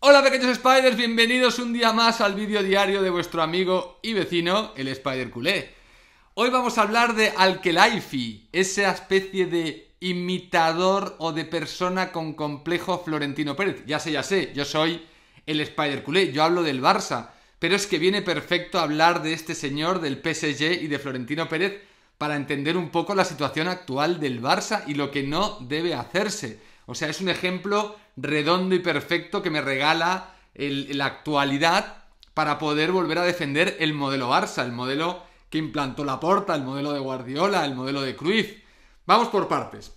Hola pequeños spiders, bienvenidos un día más al vídeo diario de vuestro amigo y vecino, el Spider Culé. Hoy vamos a hablar de Alkelaifi, esa especie de imitador o de persona con complejo Florentino Pérez. Ya sé, ya sé, yo soy el Spider Culé, yo hablo del Barça, pero es que viene perfecto hablar de este señor del PSG y de Florentino Pérez para entender un poco la situación actual del Barça y lo que no debe hacerse. O sea, es un ejemplo redondo y perfecto que me regala la actualidad para poder volver a defender el modelo Barça, el modelo que implantó Laporta, el modelo de Guardiola, el modelo de Cruyff. Vamos por partes.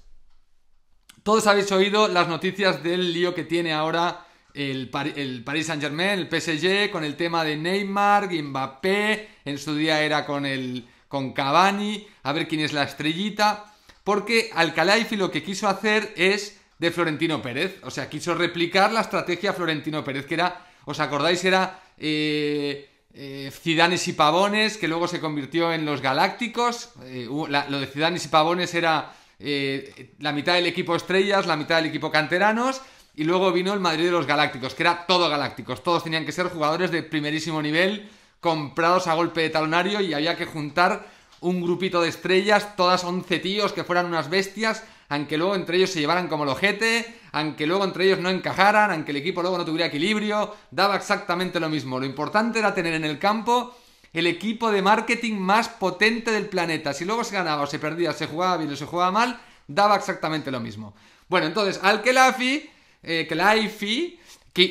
Todos habéis oído las noticias del lío que tiene ahora el, el Paris Saint-Germain, el PSG, con el tema de Neymar, Mbappé, en su día era con el con Cavani, a ver quién es la estrellita, porque Alcalá lo que quiso hacer es de Florentino Pérez. O sea, quiso replicar la estrategia Florentino Pérez, que era, ¿os acordáis? Era eh, eh y Pavones, que luego se convirtió en los Galácticos. Eh, lo de Cidanes y Pavones era eh, la mitad del equipo estrellas, la mitad del equipo canteranos. Y luego vino el Madrid de los Galácticos, que era todo Galácticos. Todos tenían que ser jugadores de primerísimo nivel, comprados a golpe de talonario y había que juntar un grupito de estrellas, todas 11 tíos que fueran unas bestias aunque luego entre ellos se llevaran como lojete... jete, aunque luego entre ellos no encajaran, aunque el equipo luego no tuviera equilibrio, daba exactamente lo mismo. Lo importante era tener en el campo el equipo de marketing más potente del planeta. Si luego se ganaba o se perdía, se jugaba bien o se jugaba mal, daba exactamente lo mismo. Bueno, entonces al Kelafi. eh,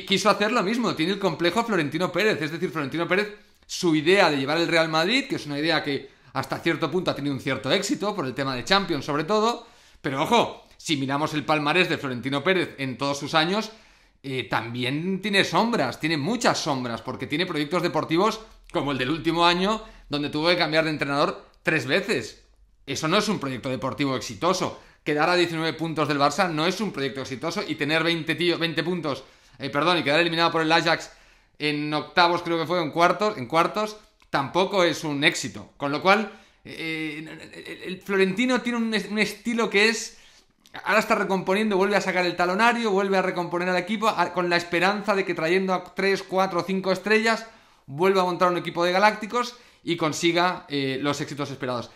quiso hacer lo mismo. Tiene el complejo Florentino Pérez. Es decir, Florentino Pérez, su idea de llevar el Real Madrid, que es una idea que hasta cierto punto ha tenido un cierto éxito, por el tema de Champions sobre todo, pero ojo, si miramos el palmarés de Florentino Pérez en todos sus años, eh, también tiene sombras, tiene muchas sombras, porque tiene proyectos deportivos como el del último año, donde tuvo que cambiar de entrenador tres veces. Eso no es un proyecto deportivo exitoso. Quedar a 19 puntos del Barça no es un proyecto exitoso y tener 20, puntos, eh, perdón, y quedar eliminado por el Ajax en octavos creo que fue, en cuartos, en cuartos, tampoco es un éxito. Con lo cual, eh, el, Florentino tiene un, estilo que es. Ahora está recomponiendo, vuelve a sacar el talonario, vuelve a recomponer al equipo con la esperanza de que trayendo a 3, 4, 5 estrellas vuelva a montar un equipo de galácticos y consiga eh, los éxitos esperados.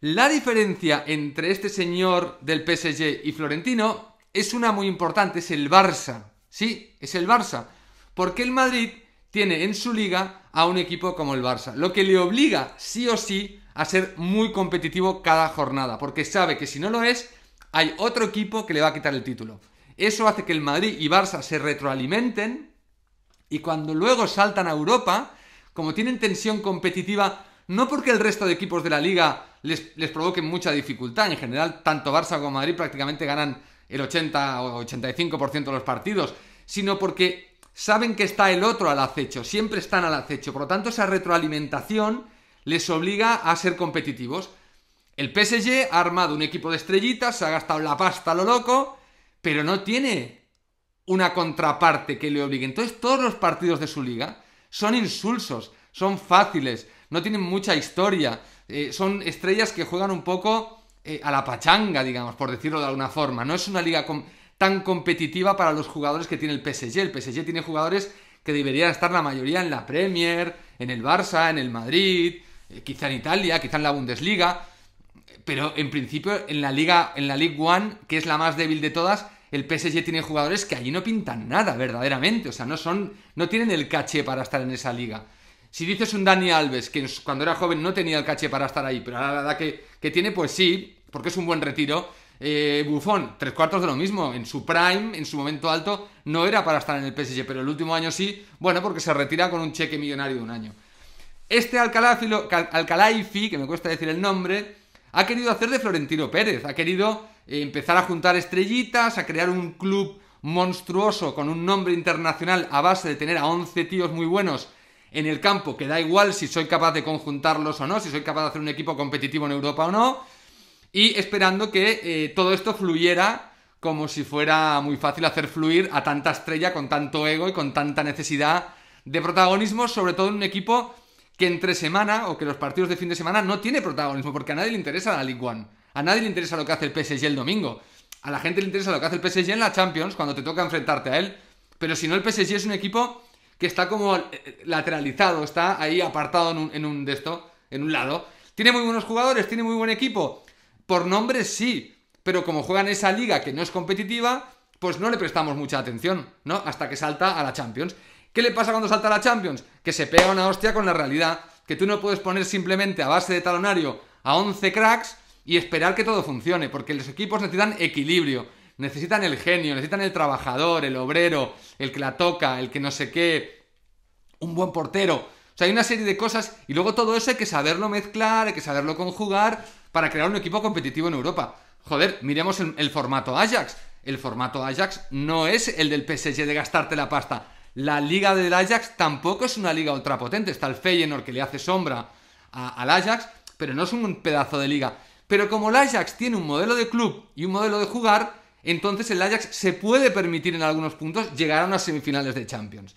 La diferencia entre este señor del PSG y Florentino es una muy importante, es el Barça. Sí, es el Barça. Porque el Madrid tiene en su liga a un equipo como el Barça, lo que le obliga sí o sí a ser muy competitivo cada jornada, porque sabe que si no lo es, hay otro equipo que le va a quitar el título. Eso hace que el Madrid y Barça se retroalimenten y cuando luego saltan a Europa, como tienen tensión competitiva, no porque el resto de equipos de la liga les, provoquen mucha dificultad, en general tanto Barça como Madrid prácticamente ganan el 80 o 85% de los partidos, sino porque saben que está el otro al acecho, siempre están al acecho, por lo tanto esa retroalimentación les obliga a ser competitivos. El PSG ha armado un equipo de estrellitas, se ha gastado la pasta a lo loco, pero no tiene una contraparte que le obligue. Entonces todos los partidos de su liga son insulsos, son fáciles, no tienen mucha historia, eh, son estrellas que juegan un poco eh, a la pachanga, digamos, por decirlo de alguna forma. No es una liga tan competitiva para los jugadores que tiene el PSG. El PSG tiene jugadores que deberían estar la mayoría en la Premier, en el Barça, en el Madrid, eh, quizá en Italia, quizá en la Bundesliga, pero en principio en la Liga, en la League One, que es la más débil de todas, el PSG tiene jugadores que allí no pintan nada, verdaderamente. O sea, no son. no tienen el caché para estar en esa liga. Si dices un Dani Alves, que cuando era joven no tenía el caché para estar ahí, pero ahora la verdad que, que tiene, pues sí, porque es un buen retiro. Eh, Buffon, tres cuartos de lo mismo. En su prime, en su momento alto, no era para estar en el PSG, pero el último año sí, bueno, porque se retira con un cheque millonario de un año. Este Alcalá, Alcalaifi, que me cuesta decir el nombre, ha querido hacer de Florentino Pérez, ha querido eh, empezar a juntar estrellitas, a crear un club monstruoso con un nombre internacional a base de tener a 11 tíos muy buenos en el campo, que da igual si soy capaz de conjuntarlos o no, si soy capaz de hacer un equipo competitivo en Europa o no, y esperando que eh, todo esto fluyera como si fuera muy fácil hacer fluir a tanta estrella con tanto ego y con tanta necesidad de protagonismo, sobre todo en un equipo que entre semana o que los partidos de fin de semana no tiene protagonismo, porque a nadie le interesa la League One. A nadie le interesa lo que hace el PSG el domingo. A la gente le interesa lo que hace el PSG en la Champions cuando te toca enfrentarte a él. Pero si no, el PSG es un equipo que está como eh, lateralizado, está ahí apartado en un, en de esto, en un lado. Tiene muy buenos jugadores, tiene muy buen equipo. Por nombres sí, pero como juegan esa liga que no es competitiva, pues no le prestamos mucha atención, ¿no? Hasta que salta a la Champions. ¿Qué le pasa cuando salta la Champions? Que se pega una hostia con la realidad, que tú no puedes poner simplemente a base de talonario a 11 cracks y esperar que todo funcione, porque los equipos necesitan equilibrio, necesitan el genio, necesitan el trabajador, el obrero, el que la toca, el que no sé qué, un buen portero. O sea, hay una serie de cosas y luego todo eso hay que saberlo mezclar, hay que saberlo conjugar para crear un equipo competitivo en Europa. Joder, miremos el formato Ajax. El formato Ajax no es el del PSG de gastarte la pasta. La liga del Ajax tampoco es una liga ultrapotente. Está el Feyenoord que le hace sombra al Ajax, pero no es un pedazo de liga. Pero como el Ajax tiene un modelo de club y un modelo de jugar, entonces el Ajax se puede permitir en algunos puntos llegar a unas semifinales de Champions.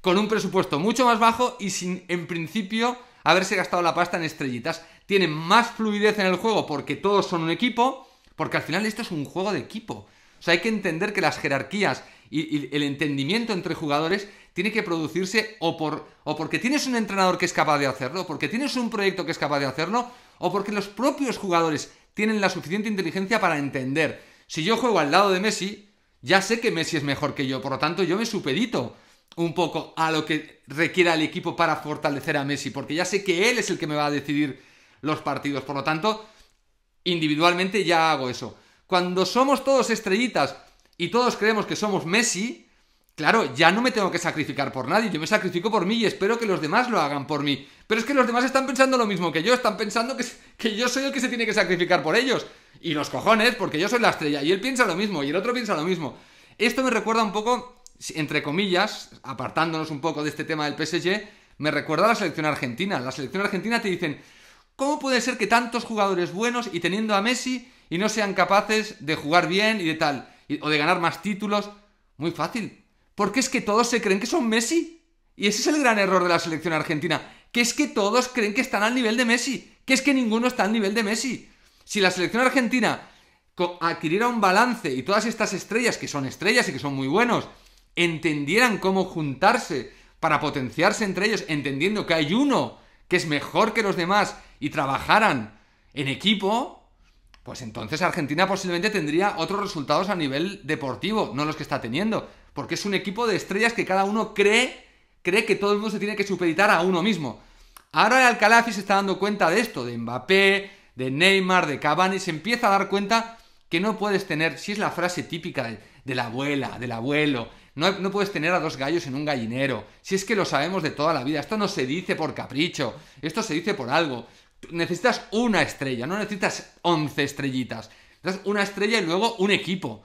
Con un presupuesto mucho más bajo y sin, en principio, haberse gastado la pasta en estrellitas. Tiene más fluidez en el juego porque todos son un equipo, porque al final esto es un juego de equipo. O sea, hay que entender que las jerarquías y, el entendimiento entre jugadores tiene que producirse o, o porque tienes un entrenador que es capaz de hacerlo, o porque tienes un proyecto que es capaz de hacerlo, o porque los propios jugadores tienen la suficiente inteligencia para entender. Si yo juego al lado de Messi, ya sé que Messi es mejor que yo, por lo tanto yo me supedito un poco a lo que requiera el equipo para fortalecer a Messi, porque ya sé que él es el que me va a decidir los partidos, por lo tanto, individualmente ya hago eso. Cuando somos todos estrellitas y todos creemos que somos Messi, claro, ya no me tengo que sacrificar por nadie, yo me sacrifico por mí y espero que los demás lo hagan por mí. Pero es que los demás están pensando lo mismo que yo, están pensando que, yo soy el que se tiene que sacrificar por ellos. Y los cojones, porque yo soy la estrella, y él piensa lo mismo, y el otro piensa lo mismo. Esto me recuerda un poco, entre comillas, apartándonos un poco de este tema del PSG, me recuerda a la selección argentina. La selección argentina te dicen, ¿cómo puede ser que tantos jugadores buenos y teniendo a Messi y no sean capaces de jugar bien y de tal? o de ganar más títulos. Muy fácil. Porque es que todos se creen que son Messi. Y ese es el gran error de la selección argentina. Que es que todos creen que están al nivel de Messi. Que es que ninguno está al nivel de Messi. Si la selección argentina adquiriera un balance y todas estas estrellas, que son estrellas y que son muy buenos, entendieran cómo juntarse para potenciarse entre ellos, entendiendo que hay uno que es mejor que los demás y trabajaran en equipo, pues entonces Argentina posiblemente tendría otros resultados a nivel deportivo, no los que está teniendo, porque es un equipo de estrellas que cada uno cree, cree que todo el mundo se tiene que supeditar a uno mismo. Ahora el Alcalá se está dando cuenta de esto, de Mbappé, de Neymar, de Cavani, se empieza a dar cuenta que no puedes tener, si es la frase típica de, la abuela, del abuelo, no, no, puedes tener a dos gallos en un gallinero, si es que lo sabemos de toda la vida, esto no se dice por capricho, esto se dice por algo necesitas una estrella, no necesitas 11 estrellitas. Necesitas una estrella y luego un equipo.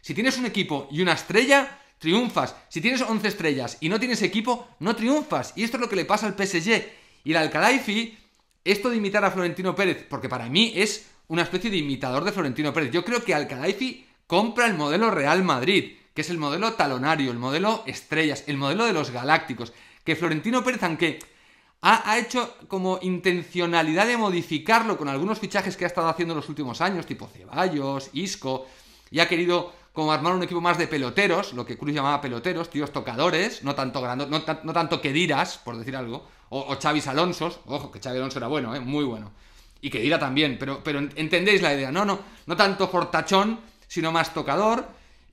Si tienes un equipo y una estrella, triunfas. Si tienes 11 estrellas y no tienes equipo, no triunfas. Y esto es lo que le pasa al PSG. Y el Alcalaifi, esto de imitar a Florentino Pérez, porque para mí es una especie de imitador de Florentino Pérez. Yo creo que Alcalaifi compra el modelo Real Madrid, que es el modelo talonario, el modelo estrellas, el modelo de los galácticos. Que Florentino Pérez, aunque ha, hecho como intencionalidad de modificarlo con algunos fichajes que ha estado haciendo en los últimos años, tipo Ceballos, Isco, y ha querido como armar un equipo más de peloteros, lo que Cruz llamaba peloteros, tíos tocadores, no tanto, que no, Diras, por decir algo, o, o Alonsos, Alonso, ojo, que Xavi Alonso era bueno, eh, muy bueno, y que Dirá también, pero, pero entendéis la idea, no, no, no tanto fortachón, sino más tocador,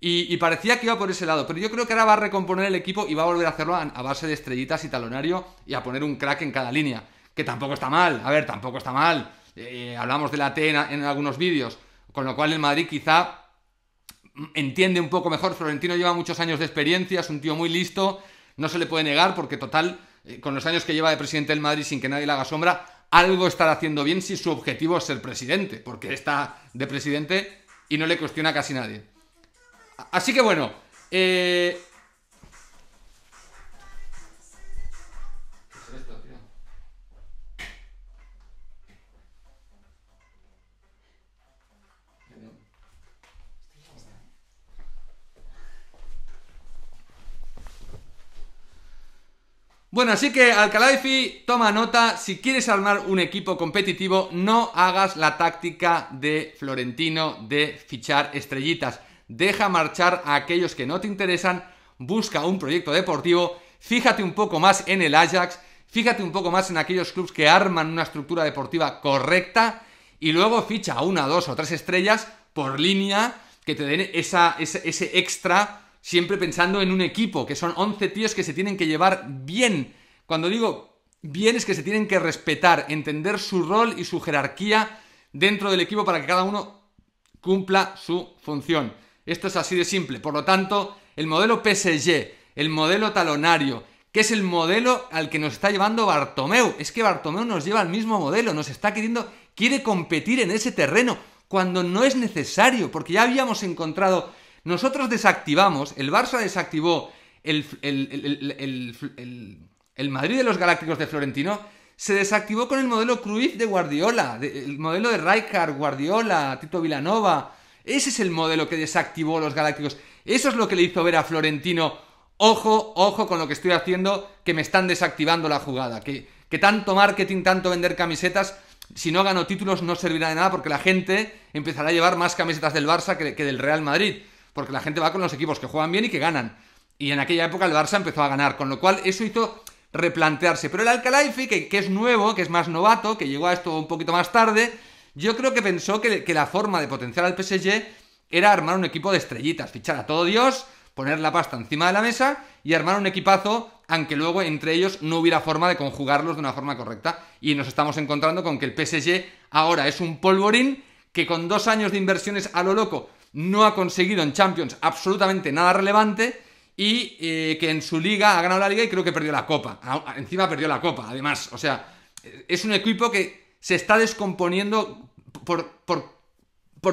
y, parecía que iba por ese lado, pero yo creo que ahora va a recomponer el equipo y va a volver a hacerlo a, base de estrellitas y talonario y a poner un crack en cada línea. Que tampoco está mal, a ver, tampoco está mal. Eh, hablamos de la T en, algunos vídeos, con lo cual el Madrid quizá entiende un poco mejor. Florentino lleva muchos años de experiencia, es un tío muy listo, no se le puede negar porque total, eh, con los años que lleva de presidente del Madrid sin que nadie le haga sombra, algo estará haciendo bien si su objetivo es ser presidente, porque está de presidente y no le cuestiona casi nadie. Así que bueno. Eh... Bueno, así que Alcalá toma nota, si quieres armar un equipo competitivo, no hagas la táctica de Florentino de fichar estrellitas deja marchar a aquellos que no te interesan, busca un proyecto deportivo, fíjate un poco más en el Ajax, fíjate un poco más en aquellos clubes que arman una estructura deportiva correcta y luego ficha una, dos o tres estrellas por línea que te den ese, ese extra siempre pensando en un equipo, que son 11 tíos que se tienen que llevar bien. Cuando digo bien es que se tienen que respetar, entender su rol y su jerarquía dentro del equipo para que cada uno cumpla su función. Esto es así de simple. Por lo tanto, el modelo PSG, el modelo talonario, que es el modelo al que nos está llevando Bartomeu. Es que Bartomeu nos lleva al mismo modelo, nos está queriendo, quiere competir en ese terreno cuando no es necesario, porque ya habíamos encontrado, nosotros desactivamos, el Barça desactivó, el, el, el, el Madrid de los Galácticos de Florentino se desactivó con el modelo Cruyff de Guardiola, el modelo de Rijkaard, Guardiola, Tito Vilanova, ese es el modelo que desactivó los Galácticos. Eso es lo que le hizo ver a Florentino, ojo, ojo con lo que estoy haciendo, que me están desactivando la jugada, que, tanto marketing, tanto vender camisetas, si no gano títulos no servirá de nada porque la gente empezará a llevar más camisetas del Barça que, del Real Madrid, porque la gente va con los equipos que juegan bien y que ganan. Y en aquella época el Barça empezó a ganar, con lo cual eso hizo replantearse. Pero el Alcalaifi, que, que es nuevo, que es más novato, que llegó a esto un poquito más tarde, yo creo que pensó que, la forma de potenciar al PSG era armar un equipo de estrellitas, fichar a todo Dios, poner la pasta encima de la mesa y armar un equipazo, aunque luego entre ellos no hubiera forma de conjugarlos de una forma correcta. Y nos estamos encontrando con que el PSG ahora es un polvorín que con dos años de inversiones a lo loco no ha conseguido en Champions absolutamente nada relevante y eh, que en su liga ha ganado la liga y creo que perdió la copa. Encima perdió la copa, además. O sea, es un equipo que se está descomponiendo por, por,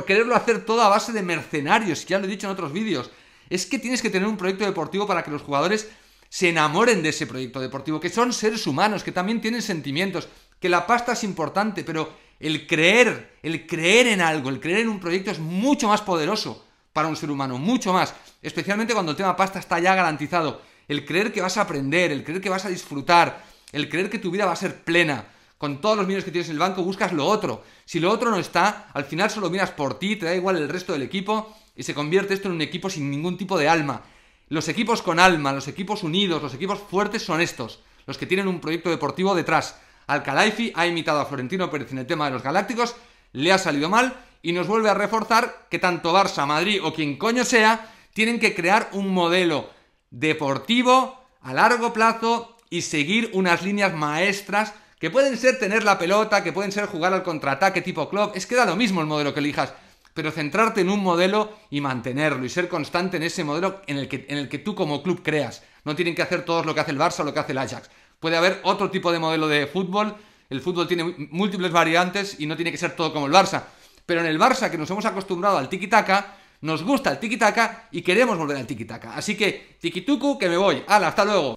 quererlo hacer todo a base de mercenarios, ya lo he dicho en otros vídeos. Es que tienes que tener un proyecto deportivo para que los jugadores se enamoren de ese proyecto deportivo, que son seres humanos, que también tienen sentimientos, que la pasta es importante, pero el creer, el creer en algo, el creer en un proyecto es mucho más poderoso para un ser humano, mucho más, especialmente cuando el tema pasta está ya garantizado. El creer que vas a aprender, el creer que vas a disfrutar, el creer que tu vida va a ser plena, con todos los millones que tienes en el banco, buscas lo otro. Si lo otro no está, al final solo miras por ti, te da igual el resto del equipo y se convierte esto en un equipo sin ningún tipo de alma. Los equipos con alma, los equipos unidos, los equipos fuertes son estos, los que tienen un proyecto deportivo detrás. Alcalaifi ha imitado a Florentino Pérez en el tema de los Galácticos, le ha salido mal y nos vuelve a reforzar que tanto Barça, Madrid o quien coño sea, tienen que crear un modelo deportivo a largo plazo y seguir unas líneas maestras que pueden ser tener la pelota, que pueden ser jugar al contraataque tipo club, es que da lo mismo el modelo que elijas, pero centrarte en un modelo y mantenerlo y ser constante en ese modelo en el que, en el que tú como club creas. No tienen que hacer todos lo que hace el Barça o lo que hace el Ajax. Puede haber otro tipo de modelo de fútbol, el fútbol tiene múltiples variantes y no tiene que ser todo como el Barça. Pero en el Barça, que nos hemos acostumbrado al tiki-taka, nos gusta el tiki-taka y queremos volver al tiki-taka. Así que, tiki-tuku, que me voy. ¡Hala, hasta luego!